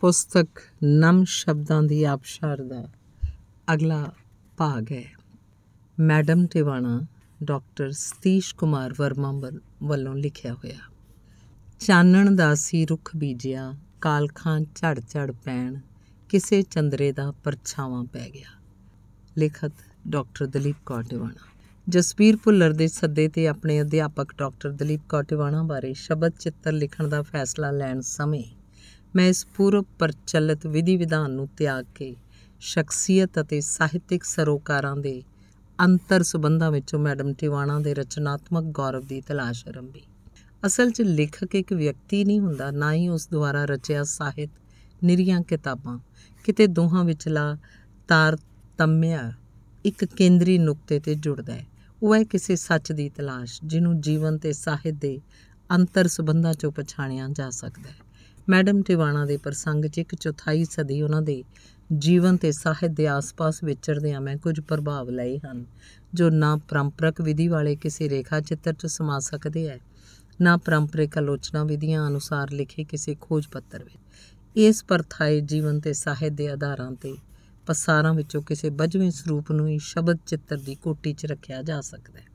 ਪੁਸਤਕ ਨਮ ਸ਼ਬਦਾਂ ਦੀ ਆਪਸ਼ਾਰ ਦਾ ਅਗਲਾ ਭਾਗ ਹੈ ਮੈਡਮ ਟਿਵਾਣਾ ਡਾਕਟਰ ਸਤੀਸ਼ ਕੁਮਾਰ ਵਰਮਾ ਵੱਲੋਂ ਲਿਖਿਆ ਹੋਇਆ ਚਾਨਣ ਦਾ ਸੀ ਰੁੱਖ ਬੀਜਿਆ ਕਾਲਖਾਂ ਝੜ ਝੜ ਪੈਣ ਕਿਸੇ ਚੰਦਰੇ ਦਾ ਪਰਛਾਵਾਂ ਪੈ ਗਿਆ ਲਿਖਤ ਡਾਕਟਰ ਦਲੀਪ ਕੌਰ ਟਿਵਾਣਾ ਜਸਪੀਰ ਭੁੱਲਰ ਦੇ ਸੱਦੇ ਤੇ ਆਪਣੇ ਅਧਿਆਪਕ ਡਾਕਟਰ ਦਲੀਪ ਕੌਰ ਟਿਵਾਣਾ ਬਾਰੇ ਸ਼ਬਦ ਚਿੱਤਰ ਲਿਖਣ ਦਾ ਫੈਸਲਾ ਲੈਣ ਸਮੇਂ ਮੈਂ ਇਸ ਪੂਰਵ ਪ੍ਰਚਲਿਤ ਵਿਧੀ ਵਿਧਾਨ ਨੂੰ ਤਿਆਗ ਕੇ ਸ਼ਖਸੀਅਤ ਅਤੇ ਸਾਹਿਤਿਕ ਸਰੋਕਾਰਾਂ ਦੇ ਅੰਤਰ ਸਬੰਧਾਂ ਵਿੱਚੋਂ ਮੈਡਮ ਟਿਵਾਣਾ ਦੇ ਰਚਨਾਤਮਕ ਗੌਰਵ ਦੀ ਤਲਾਸ਼ ਆਰੰਭੀ ਅਸਲ 'ਚ ਲੇਖਕ ਇੱਕ ਵਿਅਕਤੀ ਨਹੀਂ ਹੁੰਦਾ ਨਾ ਹੀ ਉਸ ਦੁਆਰਾ ਰਚਿਆ ਸਾਹਿਤ ਨਿਰੀਆਂ ਕਿਤਾਬਾਂ ਕਿਤੇ ਦੋਹਾਂ ਵਿਚਲਾ ਤਾਰ ਤੰਮਿਆ ਇੱਕ ਕੇਂਦਰੀ ਨੁਕਤੇ ਤੇ ਜੁੜਦਾ ਹੈ ਉਹ ਹੈ ਕਿਸੇ ਸੱਚ ਦੀ ਤਲਾਸ਼ ਜਿਹਨੂੰ ਜੀਵਨ ਤੇ ਸਾਹਿਤ ਦੇ ਅੰਤਰ ਸਬੰਧਾਂ 'ਚੋਂ ਪਛਾਣਿਆ ਜਾ ਸਕਦਾ ਹੈ ਮੈਡਮ ਟਿਵਾਣਾ ਦੇ ਪ੍ਰਸੰਗ 'ਚ ਇੱਕ ਚੌਥਾਈ ਸਦੀ ਉਹਨਾਂ ਦੇ ਜੀਵਨ ਤੇ ਸਾਹਿਤ ਦੇ ਆਸ-ਪਾਸ ਵਿਚਰਦੇ ਆ ਮੈਂ ਕੁਝ ਪ੍ਰਭਾਵ ਲਏ ਹਨ ਜੋ ਨਾ ਪਰੰਪਰਕ ਵਿਧੀ ਵਾਲੇ ਕਿਸੇ ਰੇਖਾ ਚਿੱਤਰ 'ਚ ਸਮਾ ਸਕਦੇ ਐ ਨਾ ਪਰੰਪਰਿਕ ਆਲੋਚਨਾ ਵਿਧੀਆਂ ਅਨੁਸਾਰ ਲਿਖੇ ਕਿਸੇ ਖੋਜ ਪੱਤਰ ਵਿੱਚ ਇਸ ਪਰਥਾਏ ਜੀਵਨ ਤੇ ਸਾਹਿਤ ਦੇ ਆਧਾਰਾਂ ਤੇ ਪਸਾਰਾਂ ਵਿੱਚੋਂ ਕਿਸੇ ਬਜਵੇਂ ਸਰੂਪ ਨੂੰ ਹੀ ਸ਼ਬਦ ਚਿੱਤਰ ਦੀ ਕੋਟੀ 'ਚ ਰੱਖਿਆ ਜਾ ਸਕਦਾ ਹੈ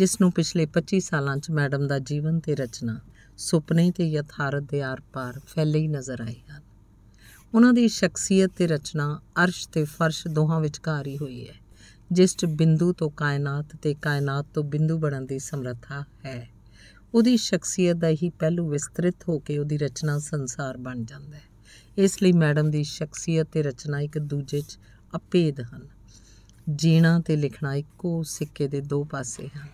ਜਿਸ ਨੂੰ ਪਿਛਲੇ 25 ਸਾਲਾਂ 'ਚ ਮੈਡਮ ਦਾ ਜੀਵਨ ਤੇ ਰਚਨਾ ਸੁਪਨੇ ਤੇ ਯਥਾਰਥ ਦੇ ਆਰ-ਪਾਰ ਫੈਲੇ ਹੀ ਨਜ਼ਰ ਆਏ ਹਨ ਉਹਨਾਂ ਦੀ ਸ਼ਖਸੀਅਤ ਤੇ ਰਚਨਾ ਅਰਸ਼ ਤੇ ਫਰਸ਼ ਦੋਹਾਂ ਵਿਚਕਾਰ ਹੀ ਹੋਈ ਹੈ ਜਿਸ 'ਚ ਬਿੰਦੂ ਤੋਂ ਕਾਇਨਾਤ ਤੇ ਕਾਇਨਾਤ ਤੋਂ ਬਿੰਦੂ ਬਣਨ ਦੀ ਸਮਰੱਥਾ ਹੈ ਉਹਦੀ ਸ਼ਖਸੀਅਤ ਦਾ ਹੀ ਪਹਿਲੂ ਵਿਸਤ੍ਰਿਤ ਹੋ ਕੇ ਉਹਦੀ ਰਚਨਾ ਸੰਸਾਰ ਬਣ ਜਾਂਦਾ ਹੈ ਇਸ ਲਈ ਮੈਡਮ ਦੀ ਸ਼ਖਸੀਅਤ ਤੇ ਰਚਨਾ ਇੱਕ ਦੂਜੇ 'ਚ ਅਪੇਧ ਹਨ ਜੀਣਾ ਤੇ ਲਿਖਣਾ ਇੱਕੋ ਸਿੱਕੇ ਦੇ ਦੋ ਪਾਸੇ ਹਨ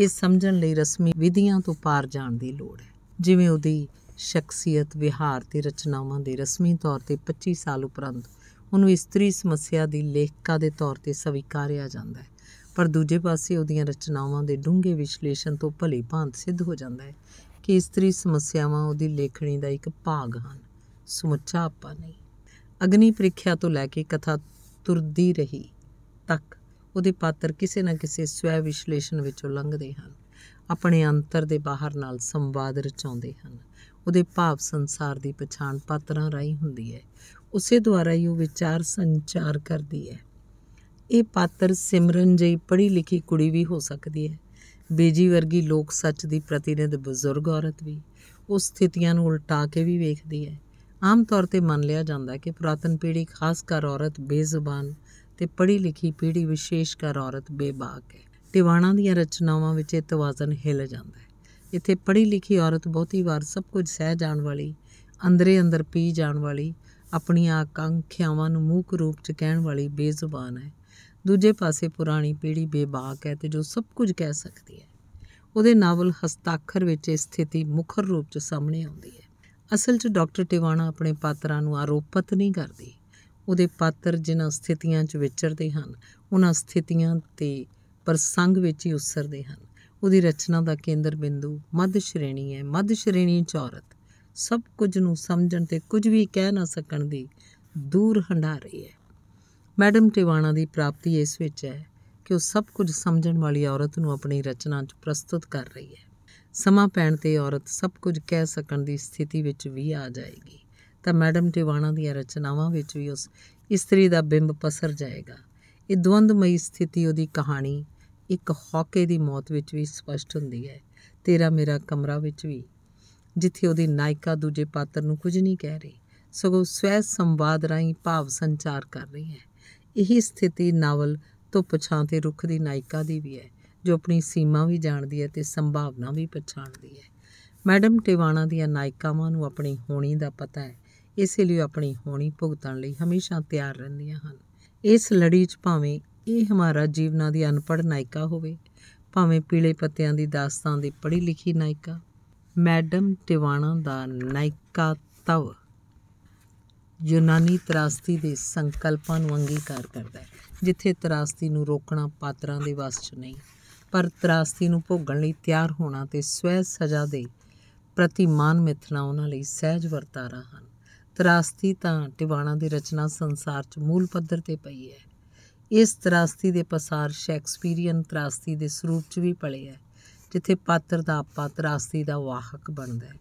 ਇਹ ਸਮਝਣ ਲਈ ਰਸਮੀ ਵਿਧੀਆਂ ਤੋਂ ਪਾਰ ਜਾਣ ਦੀ ਲੋੜ ਹੈ ਜਿਵੇਂ ਉਹਦੀ ਸ਼ਖਸੀਅਤ ਵਿਹਾਰ ਤੇ ਰਚਨਾਵਾਂ ਦੇ ਰਸਮੀ ਤੌਰ ਤੇ 25 ਸਾਲ ਉਪਰੰਤ ਉਹਨੂੰ ਇਸਤਰੀ ਸਮੱਸਿਆ ਦੀ ਲੇਖਕਾ ਦੇ ਤੌਰ ਤੇ ਸਵੀਕਾਰਿਆ ਜਾਂਦਾ ਹੈ ਪਰ ਦੂਜੇ ਪਾਸੇ ਉਹਦੀਆਂ ਰਚਨਾਵਾਂ ਦੇ ਡੂੰਘੇ ਵਿਸ਼ਲੇਸ਼ਣ ਤੋਂ ਭਲੀ ਭਾਂਤ ਸਿੱਧ ਹੋ ਜਾਂਦਾ ਹੈ ਕਿ ਇਸਤਰੀ ਸਮੱਸਿਆਵਾਂ ਉਹਦੀ ਲੇਖਣੀ ਦਾ ਇੱਕ ਭਾਗ ਹਨ ਸਮੁੱਚਾ ਆਪਾ ਨਹੀਂ ਅਗਨੀ ਪ੍ਰੀਖਿਆ ਤੋਂ ਲੈ ਕੇ ਕਥਾ ਤੁਰਦੀ ਰਹੀ ਤੱਕ ਉਹਦੇ ਪਾਤਰ ਕਿਸੇ ਨਾ ਕਿਸੇ ਸਵੈ ਵਿਸ਼ਲੇਸ਼ਣ ਵਿੱਚੋਂ ਲੰਘਦੇ ਹਨ ਆਪਣੇ ਅੰਤਰ ਦੇ ਬਾਹਰ ਨਾਲ ਸੰਵਾਦ ਰਚਾਉਂਦੇ ਹਨ ਉਹਦੇ ਭਾਵ ਸੰਸਾਰ ਦੀ ਪਛਾਣ ਪਾਤਰਾਂ ਰਾਹੀਂ ਹੁੰਦੀ ਹੈ ਉਸੇ ਦੁਆਰਾ ਹੀ ਉਹ ਵਿਚਾਰ ਸੰਚਾਰ ਕਰਦੀ ਹੈ ਇਹ ਪਾਤਰ ਸਿਮਰਨ ਜਈ ਪੜ੍ਹੀ ਲਿਖੀ ਕੁੜੀ ਵੀ ਹੋ ਸਕਦੀ ਹੈ ਬੇਜੀ ਵਰਗੀ ਲੋਕ ਸੱਚ ਦੀ ਪ੍ਰਤੀਨਿਧ ਬਜ਼ੁਰਗ ਔਰਤ ਵੀ ਉਸ ਸਥਿਤੀਆਂ ਨੂੰ ਉਲਟਾ ਕੇ ਵੀ ਵੇਖਦੀ ਹੈ ਆਮ ਤੌਰ ਤੇ ਮੰਨ ਲਿਆ ਜਾਂਦਾ ਹੈ ਕਿ ਪੁਰਾਤਨ ਪੀੜ੍ਹੀ ਖਾਸ ਕਰ ਔਰਤ ਬੇਜ਼ੁਬਾਨ ਤੇ ਪੜ੍ਹੀ ਲਿਖੀ ਪੀੜ੍ਹੀ ਵਿਸ਼ੇਸ਼ ਕਰ ਔਰਤ ਬੇਬਾਕ ਹੈ ਦੀਵਾਨਾਂ ਦੀਆਂ ਰਚਨਾਵਾਂ ਵਿੱਚ ਇਹ ਤਵਾਜ਼ਨ ਹਿੱਲ ਜਾਂਦਾ ਹੈ ਇੱਥੇ ਪੜ੍ਹੀ ਲਿਖੀ ਔਰਤ ਬਹੁਤੀ ਵਾਰ ਸਭ ਕੁਝ ਸਹਿ ਜਾਣ ਵਾਲੀ ਅੰਦਰੇ ਅੰਦਰ ਪੀ ਜਾਣ ਵਾਲੀ ਆਪਣੀਆਂ ਆਕਾਂਖਿਆਵਾਂ ਨੂੰ ਮੂਕ ਰੂਪ 'ਚ ਕਹਿਣ ਵਾਲੀ ਬੇਜ਼ੁਬਾਨ ਹੈ ਦੂਜੇ ਪਾਸੇ ਪੁਰਾਣੀ ਪੀੜ੍ਹੀ ਬੇਬਾਕ ਹੈ ਤੇ ਜੋ ਸਭ ਕੁਝ ਕਹਿ ਸਕਦੀ ਹੈ ਉਹਦੇ ਨਾਵਲ ਹਸਤਾਖਰ ਵਿੱਚ ਇਹ ਸਥਿਤੀ ਮੁਖਰ ਰੂਪ 'ਚ ਸਾਹਮਣੇ ਆਉਂਦੀ ਹੈ ਅਸਲ 'ਚ ਡਾਕਟਰ ਟਿਵਾਣਾ ਆਪਣੇ ਪਾਤਰਾਂ ਨੂੰ ਆਰੋਪਿਤ ਨਹੀਂ ਕਰਦੀ ਉਹਦੇ ਪਾਤਰ ਜਿਨ੍ਹਾਂ ਸਥਿਤੀਆਂ 'ਚ ਵਿਚਰਦੇ ਹਨ ਉਹਨਾਂ ਸਥਿਤੀਆਂ ਤੇ ਪ੍ਰਸੰਗ ਵਿੱਚ ਹੀ ਉਸਰਦੇ ਹਨ ਉਹਦੀ ਰਚਨਾ ਦਾ ਕੇਂਦਰ ਬਿੰਦੂ ਮੱਧ ਸ਼੍ਰੇਣੀ ਹੈ ਮੱਧ ਸ਼੍ਰੇਣੀ ਚ ਔਰਤ ਸਭ ਕੁਝ ਨੂੰ ਸਮਝਣ ਤੇ ਕੁਝ ਵੀ ਕਹਿ ਨਾ ਸਕਣ ਦੀ ਦੂਰ ਹੰਡਾ ਰਹੀ ਹੈ ਮੈਡਮ ਟਿਵਾਣਾ ਦੀ ਪ੍ਰਾਪਤੀ ਇਸ ਵਿੱਚ ਹੈ ਕਿ ਉਹ ਸਭ ਕੁਝ ਸਮਝਣ ਵਾਲੀ ਔਰਤ ਨੂੰ ਆਪਣੀ ਰਚਨਾ 'ਚ ਪ੍ਰਸਤੁਤ ਕਰ ਰਹੀ ਹੈ ਸਮਾਂ ਪੈਣ ਤੇ ਔਰਤ ਸਭ ਕੁਝ ਕਹਿ ਸਕਣ ਦੀ ਸਥਿਤੀ ਵਿੱਚ ਵੀ ਆ ਜਾਏਗੀ ਤਾਂ ਮੈਡਮ ਟਿਵਾਣਾ ਦੀਆਂ ਰਚਨਾਵਾਂ ਵਿੱਚ ਵੀ ਉਸ ਇਸਤਰੀ ਦਾ ਬਿੰਬ ਪਸਰ ਜਾਏਗਾ ਇਹ ਦਵੰਦਮਈ ਸਥਿਤੀ ਉਹਦੀ ਕਹਾਣੀ ਇੱਕ ਹੌਕੇ ਦੀ ਮੌਤ ਵਿੱਚ ਵੀ ਸਪਸ਼ਟ ਹੁੰਦੀ ਹੈ ਤੇਰਾ ਮੇਰਾ ਕਮਰਾ ਵਿੱਚ ਵੀ ਜਿੱਥੇ ਉਹਦੀ ਨਾਇਕਾ ਦੂਜੇ ਪਾਤਰ ਨੂੰ ਕੁਝ ਨਹੀਂ ਕਹਿ ਰਹੀ ਸਗੋਂ ਸਵੈ ਸੰਵਾਦ ਰਾਹੀਂ ਭਾਵ ਸੰਚਾਰ ਕਰ ਰਹੀ ਹੈ ਇਹੀ ਸਥਿਤੀ ਨਾਵਲ ਤੋਂ ਪਛਾਂ ਤੇ ਰੁੱਖ ਦੀ ਨਾਇਕਾ ਦੀ ਵੀ ਹੈ ਜੋ ਆਪਣੀ ਸੀਮਾ ਵੀ ਜਾਣਦੀ ਹੈ ਤੇ ਸੰਭਾਵਨਾ ਵੀ ਪਛਾਣਦੀ ਹੈ ਮੈਡਮ ਟਿਵਾਣਾ ਦੀਆਂ ਨਾਇਕਾਵਾਂ ਨੂੰ ਆਪਣੀ ਹੋਣੀ ਦਾ ਪਤਾ ਹੈ ਇਸੇ ਲਈ ਆਪਣੀ ਹੋਣੀ ਭੁਗਤਣ ਲਈ ਹਮੇਸ਼ਾ ਤਿਆਰ ਰਹਿੰਦੀਆਂ ਹਨ ਇਸ ਲੜੀ 'ਚ ਭਾਵੇਂ ਇਹ ਹਮਾਰਾ ਜੀਵਨਾ ਦੀ ਅਨਪੜ੍ਹ ਨਾਇਕਾ ਹੋਵੇ ਭਾਵੇਂ ਪੀਲੇ ਪੱਤਿਆਂ ਦੀ ਦਾਸਤਾਨ ਦੀ ਪੜ੍ਹੀ ਲਿਖੀ ਨਾਇਕਾ ਮੈਡਮ ਟਿਵਾਣਾ ਦਾ ਨਾਇਕਾ ਤਵ ਯੂਨਾਨੀ ਤਰਾਸਤੀ ਦੇ ਸੰਕਲਪਾਂ ਨੂੰ ਅੰਗੀਕਾਰ ਕਰਦਾ ਹੈ ਜਿੱਥੇ ਤਰਾਸਤੀ ਨੂੰ ਰੋਕਣਾ ਪਾਤਰਾਂ ਦੇ ਵਸ 'ਚ ਨਹੀਂ ਪਰ ਤਰਾਸਤੀ ਨੂੰ ਭੋਗਣ ਲਈ ਤਿਆਰ ਹੋਣਾ ਤੇ ਸਵੈ ਸਜ਼ਾ ਦੇ ਪ੍ਰਤੀਮਾਨ ਮਿਥਣਾ ਉਹਨਾਂ ਲਈ ਸਹਿਜ ਵਰਤਾਰਾ ਹਨ ਤਰਾਸਤੀ ਤਾਂ ਟਿਵਾਣਾ ਦੀ ਰਚਨਾ ਸੰਸਾਰ 'ਚ ਮੂਲ ਪੱਧਰ ਤੇ ਪਈ ਹੈ ਇਸ ਤਰਾਸਤੀ ਦੇ ਪਸਾਰ ਸ਼ੈਕਸਪੀਰੀਅਨ ਤਰਾਸਤੀ ਦੇ ਸਰੂਪ 'ਚ ਵੀ ਪਲੇ ਹੈ ਜਿੱਥੇ ਪਾਤਰ ਦਾ ਆਪਾ ਤਰਾਸਤੀ ਦਾ ਵਾਹਕ ਬਣਦਾ ਹੈ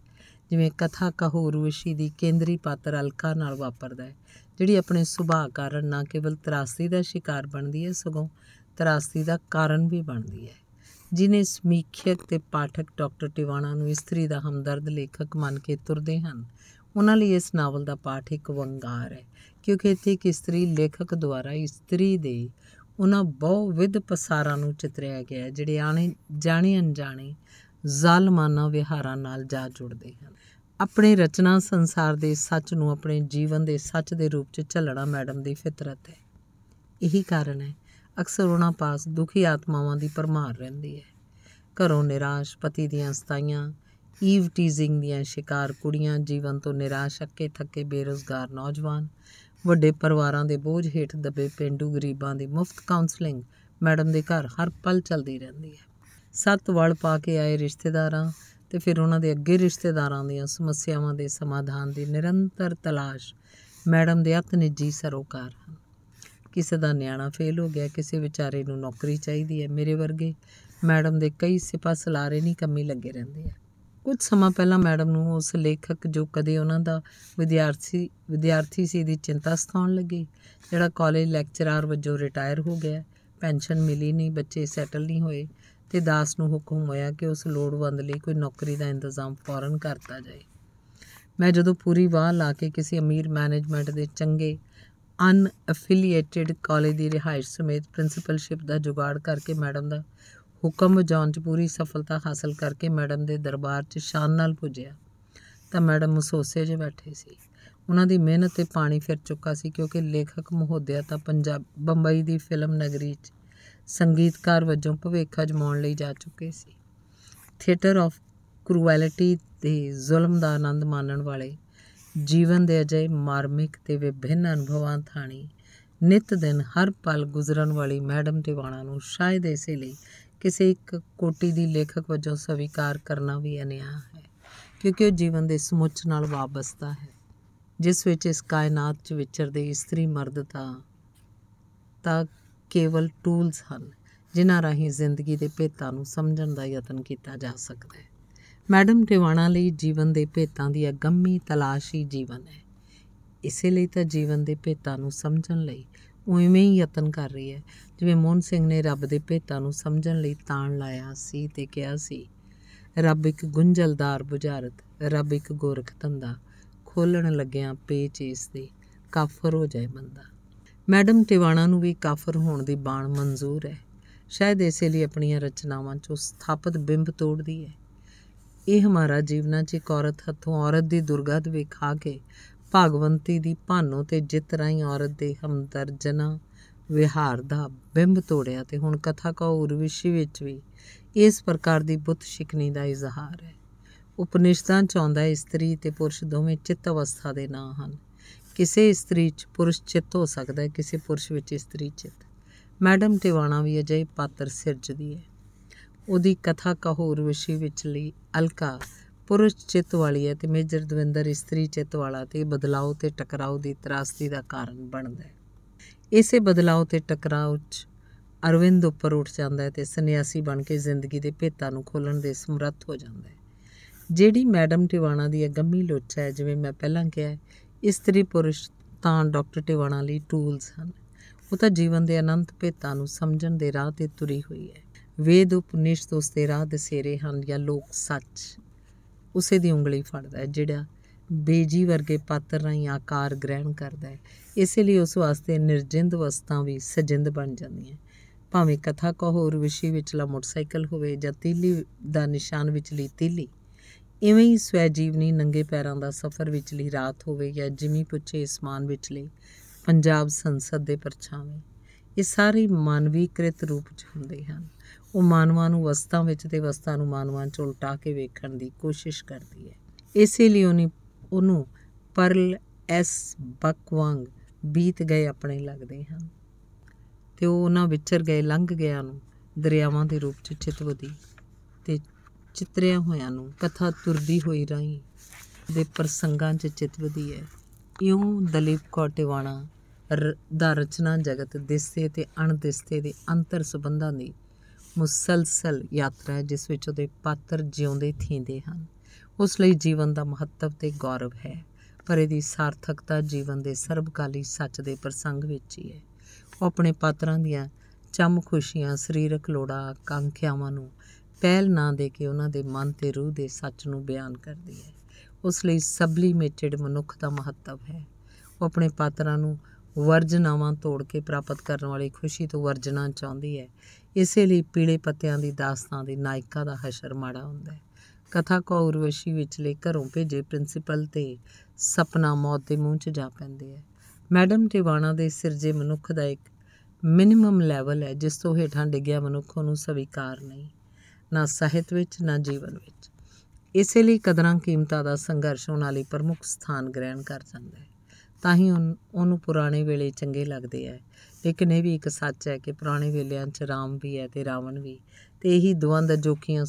ਜਿਵੇਂ ਕਥਾ ਕਹੋ ਰੂਸ਼ੀ ਦੀ ਕੇਂਦਰੀ ਪਾਤਰ ਅਲਕਾ ਨਾਲ ਵਾਪਰਦਾ ਹੈ ਜਿਹੜੀ ਆਪਣੇ ਸੁਭਾਅ ਕਾਰਨ ਨਾ ਕੇਵਲ ਤਰਾਸਤੀ ਦਾ ਸ਼ਿਕਾਰ ਬਣਦੀ ਹੈ ਸਗੋਂ ਤਰਾਸਤੀ ਦਾ ਕਾਰਨ ਵੀ ਬਣਦੀ ਹੈ ਜਿਨੇ ਸਮੀਖਿਅਕ ਤੇ ਪਾਠਕ ਡਾਕਟਰ ਟਿਵਾਣਾ ਨੂੰ ਇਸਤਰੀ ਦਾ ਹਮਦਰਦ ਲੇਖਕ ਮੰਨ ਕੇ ਤੁਰਦੇ ਹਨ ਉਹਨਾਂ ਲਈ ਇਸ ਨਾਵਲ ਦਾ ਪਾਠ ਇੱਕ ਵੰਗਾਰ ਹੈ ਕਿਉਂਕਿ ਇੱਥੇ ਇੱਕ ਇਸਤਰੀ ਲੇਖਕ ਦੁਆਰਾ ਇਸਤਰੀ ਦੇ ਉਹਨਾਂ ਬਹੁਵਿਧ ਪਸਾਰਾਂ ਨੂੰ ਚਿਤਰਿਆ ਗਿਆ ਜਿਹੜੇ ਆਣੇ ਜਾਣੇ ਅਣਜਾਣੇ ਜ਼ਾਲਮਾਨਾ ਵਿਹਾਰਾਂ ਨਾਲ ਜਾ ਜੁੜਦੇ ਹਨ ਆਪਣੇ ਰਚਨਾ ਸੰਸਾਰ ਦੇ ਸੱਚ ਨੂੰ ਆਪਣੇ ਜੀਵਨ ਦੇ ਸੱਚ ਦੇ ਰੂਪ 'ਚ ਝੱਲਣਾ ਮੈਡਮ ਦੀ ਫਿਤਰਤ ਹੈ ਇਹੀ ਕਾਰਨ ਹੈ ਅਕਸਰ ਉਹਨਾਂ ਪਾਸ ਦੁਖੀ ਆਤਮਾਵਾਂ ਦੀ ਪਰਮਾਰ ਰਹਿੰਦੀ ਹੈ ਘਰੋਂ ਨਿਰਾਸ਼ ਪਤੀ ਦੀਆਂ ਸਤਾਈਆਂ ਈਵ ਟੀਜ਼ਿੰਗ ਦੀਆਂ ਸ਼ਿਕਾਰ ਕੁੜੀਆਂ ਜੀਵਨ ਤੋਂ ਨਿਰਾਸ਼ ਅੱਕੇ ਥੱਕੇ ਬੇਰੋਜ਼ਗਾਰ ਨੌਜਵਾਨ ਵੱਡੇ ਪਰਿਵਾਰਾਂ ਦੇ ਬੋਝ ਹੇਠ ਦਬੇ ਪਿੰਡੂ ਗਰੀਬਾਂ ਦੀ ਮੁਫਤ ਕਾਉਂਸਲਿੰਗ ਮੈਡਮ ਦੇ ਘਰ ਹਰ ਪਲ ਚੱਲਦੀ ਰਹਿੰਦੀ ਹੈ ਸੱਤ ਵੱਲ ਪਾ ਕੇ ਆਏ ਰਿਸ਼ਤੇਦਾਰਾਂ ਤੇ ਫਿਰ ਉਹਨਾਂ ਦੇ ਅੱਗੇ ਰਿਸ਼ਤੇਦਾਰਾਂ ਦੀਆਂ ਸਮੱਸਿਆਵਾਂ ਦੇ ਸਮਾਧਾਨ ਦੀ ਨਿਰੰਤਰ ਤਲਾਸ਼ ਮੈਡਮ ਦੇ ਅਤ ਨਿੱਜੀ ਸਰੋਕਾਰ ਹਨ ਕਿਸੇ ਦਾ ਨਿਆਣਾ ਫੇਲ ਹੋ ਗਿਆ ਕਿਸੇ ਵਿਚਾਰੇ ਨੂੰ ਨੌਕਰੀ ਚਾਹੀਦੀ ਹੈ ਮੇਰੇ ਵਰਗੇ ਮੈਡਮ ਦੇ ਕਈ ਸਿਪਾਸਲਾਰੇ ਨਹੀਂ ਕੰਮੀ ਲੱਗੇ ਰਹਿੰਦੇ ਆ ਕੁਝ ਸਮਾਂ ਪਹਿਲਾਂ ਮੈਡਮ ਨੂੰ ਉਸ ਲੇਖਕ ਜੋ ਕਦੇ ਉਹਨਾਂ ਦਾ ਵਿਦਿਆਰਥੀ ਵਿਦਿਆਰਥੀ ਸੀ ਦੀ ਚਿੰਤਾ ਸਤਾਉਣ ਲੱਗੀ ਜਿਹੜਾ ਕਾਲਜ ਲੈਕਚਰਰ ਵਜੋਂ ਰਿਟਾਇਰ ਹੋ ਗਿਆ ਪੈਨਸ਼ਨ ਮਿਲੀ ਨਹੀਂ ਬੱਚੇ ਸੈਟਲ ਨਹੀਂ ਹੋਏ ਤੇ ਦਾਸ ਨੂੰ ਹੁਕਮ ਹੋਇਆ ਕਿ ਉਸ ਲੋੜਵੰਦ ਲਈ ਕੋਈ ਨੌਕਰੀ ਦਾ ਇੰਤਜ਼ਾਮ ਫੌਰਨ ਕਰਤਾ ਜਾਏ ਮੈਂ ਜਦੋਂ ਪੂਰੀ ਵਾਹ ਲਾ ਕੇ ਕਿਸੇ ਅਮੀਰ ਮੈਨੇਜਮੈਂਟ ਦੇ ਚੰਗੇ ਅਨ ਅਫੀਲੀਏਟਿਡ ਕਾਲਜ ਦੀ ਰਿਹਾਇਸ਼ ਸਮੇਤ ਪ੍ਰਿੰਸੀਪਲਸ਼ਿਪ ਦਾ ਜੁਗਾੜ ਕਰਕੇ ਮੈਡਮ ਦਾ ਹੁਕਮ ਵਜਾਉਣ 'ਚ ਪੂਰੀ ਸਫਲਤਾ ਹਾਸਲ ਕਰਕੇ ਮੈਡਮ ਦੇ ਦਰਬਾਰ 'ਚ ਸ਼ਾਨ ਨਾਲ ਪੁੱਜਿਆ ਤਾਂ ਮੈਡਮ ਮਸੋਸੇ 'ਚ ਬੈਠੇ ਸੀ ਉਹਨਾਂ ਦੀ ਮਿਹਨਤ ਤੇ ਪਾਣੀ ਫਿਰ ਚੁੱਕਾ ਸੀ ਕਿਉਂਕਿ ਲੇਖਕ ਮਹੋਦਿਆ ਤਾਂ ਪੰਜਾਬ ਬੰਬਈ ਦੀ ਫਿਲਮ ਨਗਰੀ 'ਚ ਸੰਗੀਤਕਾਰ ਵਜੋਂ ਭਵੇਖਾ ਜਮਾਉਣ ਲਈ ਜਾ ਚੁੱਕੇ ਸੀ ਥੀਏਟਰ ਆਫ ਕਰੂਐਲਿਟੀ ਤੇ ਜ਼ੁਲਮ ਦਾ ਆਨੰਦ ਮਾਣਨ ਵਾਲੇ ਜੀਵਨ ਦੇ ਅਜੇ ਮਾਰਮਿਕ ਤੇ ਵਿਭਿੰਨ ਅਨੁਭਵਾਂ ਥਾਣੀ ਨਿਤ ਦਿਨ ਹਰ ਪਲ ਗੁਜ਼ਰਨ ਵਾਲੀ ਮੈਡਮ ਦੀਵਾਨਾ ਨੂੰ ਸ਼ਾਇਦ ਇਸੇ ਲਈ ਕਿਸੇ ਇੱਕ ਕੋਟੀ ਦੀ ਲੇਖਕ ਵਜੋਂ ਸਵੀਕਾਰ ਕਰਨਾ ਵੀ ਅਨਿਆ ਹੈ ਕਿਉਂਕਿ ਉਹ ਜੀਵਨ ਦੇ ਸਮੁੱਚ ਨਾਲ ਵਾਬਸਤਾ ਹੈ ਜਿਸ ਵਿੱਚ ਇਸ ਕਾਇਨਾਤ 'ਚ ਵਿਚਰਦੇ ਇਸਤਰੀ ਮਰਦ ਤਾਂ ਤਾਂ ਕੇਵਲ ਟੂਲਸ ਹਨ ਜਿਨ੍ਹਾਂ ਰਾਹੀਂ ਜ਼ਿੰਦਗੀ ਦੇ ਭੇਤਾਂ ਨੂੰ ਸਮਝਣ ਦਾ ਯਤਨ ਕੀਤਾ ਜਾ ਸਕਦਾ ਹੈ ਮੈਡਮ ਟਿਵਾਣਾ ਲਈ ਜੀਵਨ ਦੇ ਭੇਤਾਂ ਦੀ ਅਗੰਮੀ ਤਲਾਸ਼ ਹੀ ਜੀਵਨ ਹੈ ਇਸੇ ਲਈ ਤਾਂ ਜੀਵਨ ਦੇ ਭੇਤਾਂ ਨੂੰ ਸਮਝਣ ਲਈ ਉਵੇਂ ਹੀ ਯਤਨ ਕਰ ਰਹੀ ਹੈ ਜਿਵੇਂ ਮੋਹਨ ਸਿੰਘ ਨੇ ਰੱਬ ਦੇ ਭੇਤਾਂ ਨੂੰ ਸਮਝਣ ਲਈ ਤਾਣ ਲਾਇਆ ਸੀ ਤੇ ਕਿਹਾ ਸੀ ਰੱਬ ਇੱਕ ਗੁੰਝਲਦਾਰ ਬੁਝਾਰਤ ਰੱਬ ਇੱਕ ਗੋਰਖ ਧੰਦਾ ਖੋਲਣ ਲੱਗਿਆਂ ਪੇਚ ਇਸ ਦੇ ਕਾਫਰ ਹੋ ਜਾਏ ਬੰਦਾ ਮੈਡਮ ਟਿਵਾਣਾ ਨੂੰ ਵੀ ਕਾਫਰ ਹੋਣ ਦੀ ਬਾਣ ਮਨਜ਼ੂਰ ਹੈ ਸ਼ਾਇਦ ਇਸੇ ਲਈ ਆਪਣੀਆਂ ਰਚਨਾਵਾਂ 'ਚੋਂ ਸਥਾਪਿਤ ਬਿੰਬ ਤੋੜਦੀ ਹੈ ਇਹ ਹਮਾਰਾ ਜੀਵਨਾ 'ਚ ਇੱਕ ਔਰਤ ਹੱਥੋਂ ਔਰਤ ਦੀ ਦੁਰਗਤ ਵੇਖਾ ਕੇ ਭਗਵੰਤੀ ਦੀ ਭਾਨੋ ਤੇ ਜਿੱਤ ਰਾਈ ਔਰਤ ਦੇ ਹਮਦਰਜਨਾ ਵਿਹਾਰ ਦਾ ਬਿੰਬ ਤੋੜਿਆ ਤੇ ਹੁਣ ਕਥਾ ਕਾ ਉਰਵਿਸ਼ੀ ਵਿੱਚ ਵੀ ਇਸ ਪ੍ਰਕਾਰ ਦੀ ਬੁੱਤ ਸ਼ਿਕਨੀ ਦਾ ਇਜ਼ਹਾਰ ਹੈ ਉਪਨਿਸ਼ਦਾਂ ਚ ਆਉਂਦਾ ਹੈ ਇਸਤਰੀ ਤੇ ਪੁਰਸ਼ ਦੋਵੇਂ ਚਿੱਤ ਅਵਸਥਾ ਦੇ ਨਾਂ ਹਨ ਕਿਸੇ ਇਸਤਰੀ ਚ ਪੁਰਸ਼ ਚਿੱਤ ਹੋ ਸਕਦਾ ਹੈ ਕਿਸੇ ਪੁਰਸ਼ ਵਿੱਚ ਇਸਤਰੀ ਚਿੱਤ ਮੈਡਮ ਟਿਵਾਣਾ ਵੀ ਅਜੇ ਪਾਤਰ ਸਿਰਜਦੀ ਹੈ ਉਹਦੀ ਕਥਾ ਕਹੋਰ ਵਿਸ਼ੇ ਵਿੱਚ ਲਈ ਅਲਕਾ ਪੁਰਸ਼ ਚਿੱਤ ਵਾਲੀ ਹੈ ਤੇ ਮੇਜਰ ਦਵਿੰਦਰ ਇਸਤਰੀ ਚਿੱਤ ਵਾਲਾ ਤੇ ਬਦਲਾਅ ਤੇ ਟਕਰਾਅ ਦੀ ਤਰਾਸਦੀ ਦਾ ਕਾਰਨ ਬਣਦਾ ਹੈ ਇਸੇ ਬਦਲਾਅ ਤੇ ਟਕਰਾਅ 'ਚ ਅਰਵਿੰਦ ਉੱਪਰ ਉੱਠ ਜਾਂਦਾ ਹੈ ਤੇ ਸੰਨਿਆਸੀ ਬਣ ਕੇ ਜ਼ਿੰਦਗੀ ਦੇ ਭੇਤਾਂ ਨੂੰ ਖੋਲਣ ਦੇ ਸਮਰੱਥ ਹੋ ਜਾਂਦਾ ਹੈ ਜਿਹੜੀ ਮੈਡਮ ਟਿਵਾਣਾ ਦੀ ਗੰਮੀ ਲੋਚ ਹੈ ਜਿਵੇਂ ਮੈਂ ਪਹਿਲਾਂ ਕਿਹਾ ਇਸਤਰੀ ਪੁਰਸ਼ ਤਾਂ ਡਾਕਟਰ ਟਿਵਾਣਾ ਲਈ ਟੂਲਸ ਹਨ ਉਹ ਤਾਂ ਜੀਵਨ ਦੇ ਅਨੰਤ ਭੇਤਾਂ ਨੂੰ ਸਮਝਣ ਦੇ ਰਾਹ ਤੇ ਤੁਰੀ ਹੋਈ ਹੈ ਵੇਦ ਉਪਨਿਸ਼ਦ ਉਸ ਤੇ ਰਾਹ ਦੇ ਸੇਰੇ ਹਨ ਜਾਂ ਲੋਕ ਸੱਚ ਉਸੇ ਦੀ ਉਂਗਲੀ ਫੜਦਾ ਹੈ ਜਿਹੜਾ ਬੇਜੀ ਵਰਗੇ ਪਾਤਰ ਰਾਹੀਂ ਆਕਾਰ ਗ੍ਰਹਿਣ ਕਰਦਾ ਹੈ ਇਸੇ ਲਈ ਉਸ ਵਾਸਤੇ ਨਿਰਜਿੰਦ ਵਸਤਾਂ ਵੀ ਸਜਿੰਦ ਬਣ ਜਾਂਦੀਆਂ ਭਾਵੇਂ ਕਥਾ ਕਹੋ ਵਿਸ਼ੇ ਵਿੱਚਲਾ ਮੋਟਰਸਾਈਕਲ ਹੋਵੇ ਜਾਂ ਤੀਲੀ ਦਾ ਨਿਸ਼ਾਨ ਵਿੱਚਲੀ ਤੀਲੀ ਇਵੇਂ ਹੀ ਸਵੈ ਜੀਵਨੀ ਨੰਗੇ ਪੈਰਾਂ ਦਾ ਸਫ਼ਰ ਵਿੱਚਲੀ ਰਾਤ ਹੋਵੇ ਜਾਂ ਜਿਮੀ ਪੁੱਛੇ ਇਸਮਾਨ ਵਿੱਚਲੇ ਪੰਜਾਬ ਸੰਸਦ ਦੇ ਪਰਛਾਵੇਂ ਇਹ ਸਾਰੇ ਮਾਨਵੀਕ੍ਰਿਤ ਰੂਪ 'ਚ ਹੁੰਦੇ ਹਨ ਉਹ ਮਾਨਵਾ ਨੂੰ ਵਸਤਾਂ ਵਿੱਚ ਤੇ ਵਸਤਾਂ ਨੂੰ ਮਾਨਵਾ 'ਚ ਉਲਟਾ ਕੇ ਵੇਖਣ ਦੀ ਕੋਸ਼ਿਸ਼ ਕਰਦੀ ਹੈ ਇਸੇ ਲਈ ਉਹਨੇ ਉਹਨੂੰ ਪਰਲ ਐਸ ਬਕਵੰਗ ਬੀਤ ਗਏ ਆਪਣੇ ਲੱਗਦੇ ਹਨ ਤੇ ਉਹ ਉਹਨਾਂ ਵਿਚਰ ਗਏ ਲੰਘ ਗਿਆ ਨੂੰ ਦਰਿਆਵਾਂ ਦੇ ਰੂਪ 'ਚ ਚਿਤਵਦੀ ਤੇ ਚਿਤਰਿਆ ਹੋਇਆ ਨੂੰ ਕਥਾ ਤੁਰਦੀ ਹੋਈ ਰਹੀ ਦੇ ਪ੍ਰਸੰਗਾਂ 'ਚ ਚਿਤਵਦੀ ਹੈ ਇਉਂ ਦਲੀਪ ਕੌਰ ਟਿਵਾਣਾ ਦਾ ਰਚਨਾ ਜਗਤ ਦਿਸਤੇ ਤੇ ਅਣਦਿਸਤੇ ਦੇ ਅੰਤਰ ਸੰਬੰਧਾਂ ਦੀ ਮੁਸਲਸਲ ਯਾਤਰਾ ਹੈ ਜਿਸ ਵਿੱਚ ਉਹਦੇ ਪਾਤਰ ਜਿਉਂਦੇ ਥੀਂਦੇ ਹਨ ਉਸ ਲਈ ਜੀਵਨ ਦਾ ਮਹੱਤਵ ਤੇ ਗੌਰਵ ਹੈ ਪਰ ਇਹਦੀ ਸਾਰਥਕਤਾ ਜੀਵਨ ਦੇ ਸਰਬਕਾਲੀ ਸੱਚ ਦੇ ਪ੍ਰਸੰਗ ਵਿੱਚ ਹੀ ਹੈ ਉਹ ਆਪਣੇ ਪਾਤਰਾਂ ਦੀਆਂ ਚੰਮ ਖੁਸ਼ੀਆਂ ਸਰੀਰਕ ਲੋੜਾਂ ਆਕਾਂਖਿਆਵਾਂ ਨੂੰ ਪਹਿਲ ਨਾ ਦੇ ਕੇ ਉਹਨਾਂ ਦੇ ਮਨ ਤੇ ਰੂਹ ਦੇ ਸੱਚ ਨੂੰ ਬਿਆਨ ਕਰਦੀ ਹੈ ਉਸ ਲਈ ਸਬਲੀਮੇਟਿਡ ਮਨੁੱਖ ਦਾ ਮਹੱਤਵ ਹੈ ਉਹ ਆਪਣੇ ਪਾਤਰਾਂ ਨੂੰ ਵਰਜਨਾਵਾਂ ਤੋੜ ਕੇ ਪ੍ਰਾਪਤ ਕਰਨ ਵਾਲੀ ਖੁਸ਼ੀ ਤੋਂ ਵਰਜਣਾ ਚਾਹੁੰਦੀ ਹੈ ਇਸੇ ਲਈ ਪੀਲੇ ਪੱਤਿਆਂ ਦੀ ਦਾਸਤਾਨ ਦੀ ਨਾਇਕਾ ਦਾ ਹਸ਼ਰ ਮਾੜਾ ਹੁੰਦਾ ਹੈ ਕਥਾ ਕੋ ਉਰਵਸ਼ੀ ਵਿਚਲੇ ਘਰੋਂ ਭੇਜੇ ਪ੍ਰਿੰਸੀਪਲ ਤੇ ਸਪਨਾ ਮੌਤ ਦੇ ਮੂੰਹ 'ਚ ਜਾ ਪੈਂਦੇ ਹੈ ਮੈਡਮ ਟਿਵਾਣਾ ਦੇ ਸਿਰਜੇ ਮਨੁੱਖ ਦਾ ਇੱਕ ਮਿਨੀਮਮ ਲੈਵਲ ਹੈ ਜਿਸ ਤੋਂ ਹੇਠਾਂ ਡਿੱਗਿਆ ਮਨੁੱਖ ਨੂੰ ਸਵੀਕਾਰ ਨਹੀਂ ਨਾ ਸਾਹਿਤ ਵਿੱਚ ਨਾ ਜੀਵਨ ਵਿੱਚ ਇਸੇ ਲਈ ਕਦਰਾਂ ਕੀਮਤਾਂ ਦਾ ਸੰਘਰਸ਼ ਉਹਨਾਂ ਲਈ ਪ੍ਰਮੁੱਖ ਸਥਾਨ ਗ੍ਰਹਿਣ ਕਰ ਜਾਂਦਾ ਹੈ ਤਾਂ ਹੀ ਉਹਨੂੰ ਪੁਰਾਣੇ ਵੇਲੇ ਚੰਗੇ ਲੱਗਦੇ ਆ ਲੇਕਿਨ ਇਹ ਵੀ ਇੱਕ ਸੱਚ ਹੈ ਕਿ ਪੁਰਾਣੇ ਵੇਲਿਆਂ 'ਚ ਰਾਮ ਵੀ ਹੈ ਤੇ ਰਾਵਣ ਵੀ ਤੇ ਇਹੀ ਦੋਵਾਂ ਦਾ ਜੋਖੀਆਂ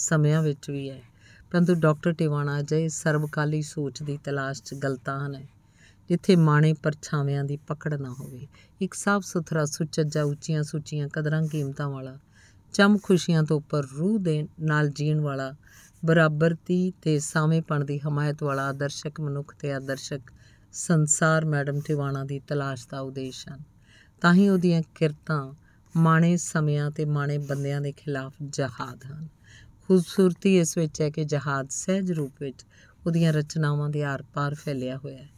ਸਮਿਆਂ ਵਿੱਚ ਵੀ ਹੈ ਪਰੰਤੂ ਡਾਕਟਰ ਟਿਵਾਣਾ ਜੇ ਸਰਬਕਾਲੀ ਸੋਚ ਦੀ ਤਲਾਸ਼ 'ਚ ਗਲਤਾਂ ਹਨ ਜਿੱਥੇ ਮਾਣੇ ਪਰਛਾਵਿਆਂ ਦੀ ਪਕੜ ਨਾ ਹੋਵੇ ਇੱਕ ਸਾਫ ਸੁਥਰਾ ਸੁਚੱਜਾ ਉੱਚੀਆਂ ਸੂਚੀਆਂ ਕਦਰਾਂ ਕੀਮਤਾਂ ਵਾਲਾ ਚਮ ਖੁਸ਼ੀਆਂ ਤੋਂ ਉੱਪਰ ਰੂਹ ਦੇ ਨਾਲ ਜੀਣ ਵਾਲਾ ਬਰਾਬਰਤੀ ਤੇ ਸਾਵੇਂਪਣ ਦੀ ਹਮਾਇਤ ਵਾਲਾ ਆਦਰਸ਼ਕ ਮਨੁੱਖ ਤੇ ਆਦਰਸ਼ਕ ਸੰਸਾਰ ਮੈਡਮ ਟਿਵਾਣਾ ਦੀ ਤਲਾਸ਼ ਦਾ ਉਦੇਸ਼ ਹਨ ਤਾਂ ਹੀ ਉਹਦੀਆਂ ਕਿਰਤਾਂ ਮਾਣੇ ਸਮਿਆਂ ਤੇ ਮਾਣੇ ਬੰਦਿਆਂ ਦੇ ਖਿਲਾਫ ਜਹਾਦ ਹਨ ਖੂਬਸੂਰਤੀ ਇਸ ਵਿੱਚ ਹੈ ਕਿ ਜਹਾਦ ਸਹਿਜ ਰੂਪ ਵਿੱਚ ਉਹਦੀਆਂ ਰਚਨਾਵਾਂ ਦੇ ਆਰ-ਪਾਰ ਫੈਲਿਆ ਹੋਇਆ ਹੈ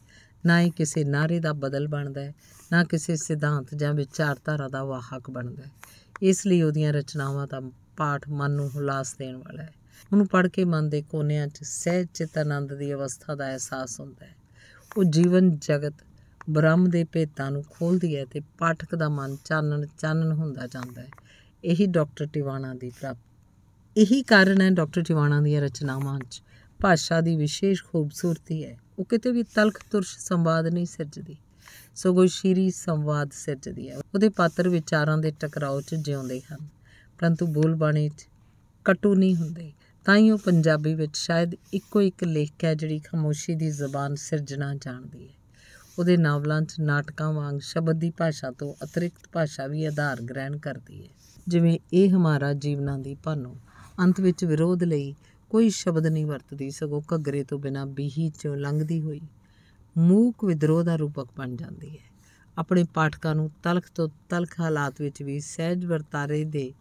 ਨਾ ਹੀ ਕਿਸੇ ਨਾਰੇ ਦਾ ਬਦਲ ਬਣਦਾ ਹੈ ਨਾ ਕਿਸੇ ਸਿਧਾਂਤ ਜਾਂ ਵਿਚਾਰਧਾਰਾ ਦਾ ਵਾਹਕ ਬਣਦਾ ਹੈ ਇਸ ਲਈ ਉਹਦੀਆਂ ਰਚਨਾਵਾਂ ਦਾ ਪਾਠ ਮਨ ਨੂੰ ਹੁਲਾਸ ਦੇਣ ਵਾਲਾ ਹੈ ਉਹਨੂੰ ਪੜ੍ਹ ਕੇ ਮਨ ਦੇ ਕੋਨਿਆਂ 'ਚ ਸਹਿਜ ਚਿਤ ਆਨੰਦ ਦੀ ਅਵਸਥਾ ਦਾ ਅਹਿਸਾਸ ਹੁੰਦਾ ਹੈ ਉਹ ਜੀਵਨ ਜਗਤ ਬ੍ਰਹਮ ਦੇ ਭੇਤਾਂ ਨੂੰ ਖੋਲਦੀ ਹੈ ਤੇ ਪਾਠਕ ਦਾ ਮਨ ਚਾਨਣ ਚਾਨਣ ਹੁੰਦਾ ਜਾਂਦਾ ਹੈ ਇਹੀ ਡਾਕਟਰ ਟਿਵਾਣਾ ਦੀ ਪ੍ਰਾਪਤ ਇਹੀ ਕਾਰਨ ਹੈ ਡਾਕਟਰ ਟਿਵਾਣਾ ਦੀਆਂ ਰਚਨਾਵਾਂ 'ਚ ਭਾਸ਼ਾ ਦੀ ਵਿਸ਼ੇਸ਼ ਖੂਬਸੂਰਤੀ ਹੈ ਉਹ ਕਿਤੇ ਵੀ ਤਲਖ ਤੁਰਸ਼ ਸੰਵਾਦ ਨਹੀਂ ਸਿਰਜਦੀ ਸਗੋਂ ਸ਼ੀਰੀ ਸੰਵਾਦ ਸਿਰਜਦੀ ਹੈ ਉਹਦੇ ਪਾਤਰ ਵਿਚਾਰਾਂ ਦੇ ਟਕਰਾਓ 'ਚ ਜਿਉਂਦੇ ਹਨ ਪਰੰਤੂ ਬੋਲ ਬਾਣੀ 'ਚ ਕਟੂ ਨਹੀਂ ਹੁੰਦੇ ਤਾਂ ਹੀ ਉਹ ਪੰਜਾਬੀ ਵਿੱਚ ਸ਼ਾਇਦ ਇੱਕੋ ਇੱਕ ਲੇਖਕ ਹੈ ਜਿਹੜੀ ਖਾਮੋਸ਼ੀ ਦੀ ਜ਼ਬਾਨ ਸਿਰਜਣਾ ਜਾਣਦੀ ਹੈ ਉਹਦੇ ਨਾਵਲਾਂ 'ਚ ਨਾਟਕਾਂ ਵਾਂਗ ਸ਼ਬਦ ਦੀ ਭਾਸ਼ਾ ਤੋਂ ਅਤਿਰਿਕਤ ਭਾਸ਼ਾ ਵੀ ਆਧਾਰ ਗ੍ਰਹਿਣ ਕਰਦੀ ਹੈ ਜਿਵੇਂ ਇਹ ਹਮਾਰਾ ਜੀਵਨਾਂ ਦੀ ਭਾਨੋ ਅੰਤ ਵਿੱਚ ਵਿਰੋਧ ਲਈ ਕੋਈ ਸ਼ਬਦ ਨਹੀਂ ਵਰਤਦੀ ਸਗੋਂ ਘਗਰੇ ਤੋਂ ਬਿਨਾ ਬੀਹੀ 'ਚੋਂ ਲੰਘਦੀ ਹੋਈ ਮੂਕ ਵਿਦਰੋਹ ਦਾ ਰੂਪਕ ਬਣ ਜਾਂਦੀ ਹੈ ਆਪਣੇ ਪਾਠਕਾਂ ਨੂੰ ਤਲਖ ਤੋਂ ਤਲਖ ਹਾਲਾਤ ਵਿੱਚ ਵੀ ਸਹਿਜ ਵਰਤਾਰੇ ਦੇ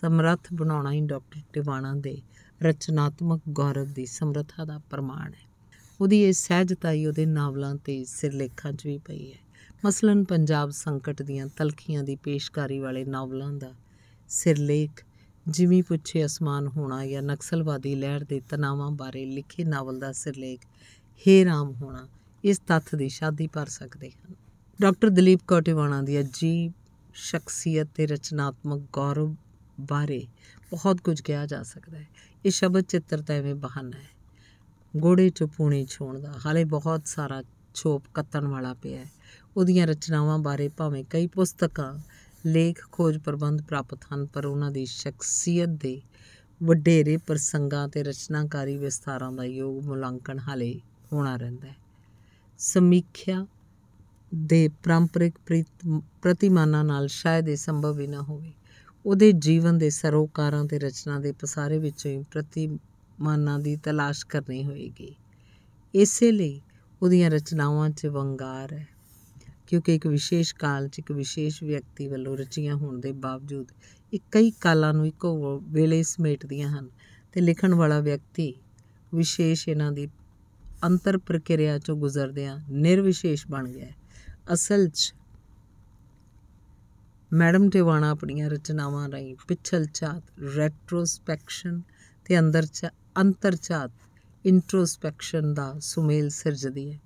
ਸਮਰੱਥ ਬਣਾਉਣਾ ਹੀ ਡਾਕਟਰ ਟਿਵਾਣਾ ਦੇ ਰਚਨਾਤਮਕ ਗੌਰਵ ਦੀ ਸਮਰੱਥਾ ਦਾ ਪ੍ਰਮਾਣ ਹੈ ਉਹਦੀ ਇਹ ਸਹਿਜਤਾ ਹੀ ਉਹਦੇ ਨਾਵਲਾਂ ਤੇ ਸਿਰਲੇਖਾਂ 'ਚ ਵੀ ਪਈ ਹੈ ਮਸਲਨ ਪੰਜਾਬ ਸੰਕਟ ਦੀਆਂ ਤਲਖੀਆਂ ਦੀ ਪੇਸ਼ਕਾਰੀ ਵਾਲੇ ਨਾਵਲਾਂ ਦਾ ਸਿਰਲੇਖ ਜਿਵੇਂ ਪੁੱਛੇ ਅਸਮਾਨ ਹੋਣਾ ਜਾਂ ਨਕਸਲਵਾਦੀ ਲਹਿਰ ਦੇ ਤਣਾਵਾਂ ਬਾਰੇ ਲਿਖੇ ਨਾਵਲ ਦਾ ਸਿਰਲੇਖ ਹੇ ਰਾਮ ਹੋਣਾ ਇਸ ਤੱਥ ਦੀ ਸ਼ਾਦੀ ਪਰ ਸਕਦੇ ਹਨ ਡਾਕਟਰ ਦਲੀਪ ਕੋਟੇਵਾਣਾ ਦੀ ਅਜੀਬ ਸ਼ਖਸੀਅਤ ਤੇ ਰਚਨਾਤਮਕ ਗੌਰਵ ਬਾਰੇ ਬਹੁਤ ਕੁਝ ਕਿਹਾ ਜਾ ਸਕਦਾ ਹੈ ਇਹ ਸ਼ਬਦ ਚਿੱਤਰ ਤਾਂ ਐਵੇਂ ਬਹਾਨਾ ਹੈ ਗੋੜੇ ਚ ਪੂਣੀ ਦਾ ਹਾਲੇ ਬਹੁਤ ਸਾਰਾ ਛੋਪ ਕੱਤਣ ਵਾਲਾ ਪਿਆ ਹੈ ਉਹਦੀਆਂ ਰਚਨਾਵਾਂ ਬਾਰੇ ਭਾਵੇਂ ਕਈ ਪੁਸਤਕਾਂ ਲੇਖ ਖੋਜ ਪ੍ਰਬੰਧ ਪ੍ਰਾਪਤ ਹਨ ਪਰ ਉਹਨਾਂ ਦੀ ਸ਼ਖਸੀਅਤ ਦੇ ਵਡੇਰੇ ਪ੍ਰਸੰਗਾਂ ਤੇ ਰਚਨਾਕਾਰੀ ਵਿਸਤਾਰਾਂ ਦਾ ਯੋਗ ਮੁਲਾਂਕਣ ਹਾਲੇ ਹੋਣਾ ਰਹਿੰਦਾ ਹੈ ਸਮੀਖਿਆ ਦੇ ਪਰੰਪਰਿਕ ਪ੍ਰਤੀਮਾਨਾਂ ਨਾਲ ਸ਼ਾਇਦ ਇਹ ਸੰਭਵ ਹੀ ਨਾ ਹੋਵੇ ਉਹਦੇ ਜੀਵਨ ਦੇ ਸਰੋਕਾਰਾਂ ਤੇ ਰਚਨਾ ਦੇ ਪਸਾਰੇ ਵਿੱਚੋਂ ਹੀ ਪ੍ਰਤੀ ਮਾਨਾਂ ਦੀ ਤਲਾਸ਼ ਕਰਨੀ ਹੋਏਗੀ ਇਸੇ ਲਈ ਉਹਦੀਆਂ ਰਚਨਾਵਾਂ 'ਚ ਵੰਗਾਰ ਹੈ ਕਿਉਂਕਿ ਇੱਕ ਵਿਸ਼ੇਸ਼ ਕਾਲ 'ਚ ਇੱਕ ਵਿਸ਼ੇਸ਼ ਵਿਅਕਤੀ ਵੱਲੋਂ ਰਚੀਆਂ ਹੋਣ ਦੇ ਬਾਵਜੂਦ ਇਹ ਕਈ ਕਾਲਾਂ ਨੂੰ ਇੱਕੋ ਵੇਲੇ ਸਮੇਟਦੀਆਂ ਹਨ ਤੇ ਲਿਖਣ ਵਾਲਾ ਵਿਅਕਤੀ ਵਿਸ਼ੇਸ਼ ਇਹਨਾਂ ਦੀ ਅੰਤਰ ਪ੍ਰਕਿਰਿਆ 'ਚੋਂ ਗੁਜ਼ਰਦਿਆਂ ਨਿਰਵਿਸ਼ੇਸ਼ ਬਣ ਗਿਆ ਅਸਲ 'ਚ ਮੈਡਮ ਟਿਵਾਣਾ ਆਪਣੀਆਂ ਰਚਨਾਵਾਂ ਰਾਹੀਂ ਪਿਛਲ ਚਾਤ ਰੈਟਰੋਸਪੈਕਸ਼ਨ ਤੇ ਅੰਦਰ ਅੰਤਰਚਾਤ ਇੰਟਰੋਸਪੈਕਸ਼ਨ ਦਾ ਸੁਮੇਲ ਸਿਰਜਦੀ ਹੈ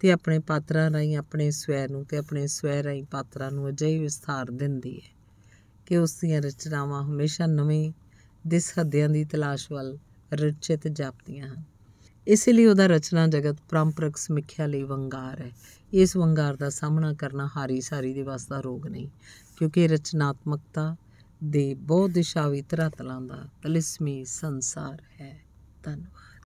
ਤੇ ਆਪਣੇ ਪਾਤਰਾਂ ਰਾਹੀਂ ਆਪਣੇ ਸਵੈ ਨੂੰ ਤੇ ਆਪਣੇ ਸਵੈ ਰਾਹੀਂ ਪਾਤਰਾਂ ਨੂੰ ਅਜਿਹੀ ਵਿਸਥਾਰ ਦਿੰਦੀ ਹੈ ਕਿ ਉਸ ਦੀਆਂ ਰਚਨਾਵਾਂ ਹਮੇਸ਼ਾ ਨਵੇਂ ਦਿਸ ਹੱਦਿਆਂ ਦੀ ਤਲਾਸ਼ ਵੱਲ ਰਚਿਤ ਜਾਪਦੀਆਂ ਹਨ ਇਸ ਲਈ ਉਹਦਾ ਰਚਨਾ ਜਗਤ ਪਰੰਪਰਕ ਸਮਿਖਿਆ ਲਈ ਵੰਗਾਰ ਹੈ ਇਸ ਵੰਗਾਰ ਦਾ ਸਾਹਮਣਾ ਕਰਨਾ ਹਾਰੀ ਸਾਰੀ ਦੇ ਵਾਸਤੇ ਰੋਗ ਨਹੀਂ ਕਿਉਂਕਿ ਰਚਨਾਤਮਕਤਾ ਦੇ ਬਹੁ ਦਿਸ਼ਾਵੀ ਧਰਾਤਲਾਂ ਦਾ ਤਲਿਸਮੀ ਸੰਸਾਰ ਹੈ kesehatan. Wah,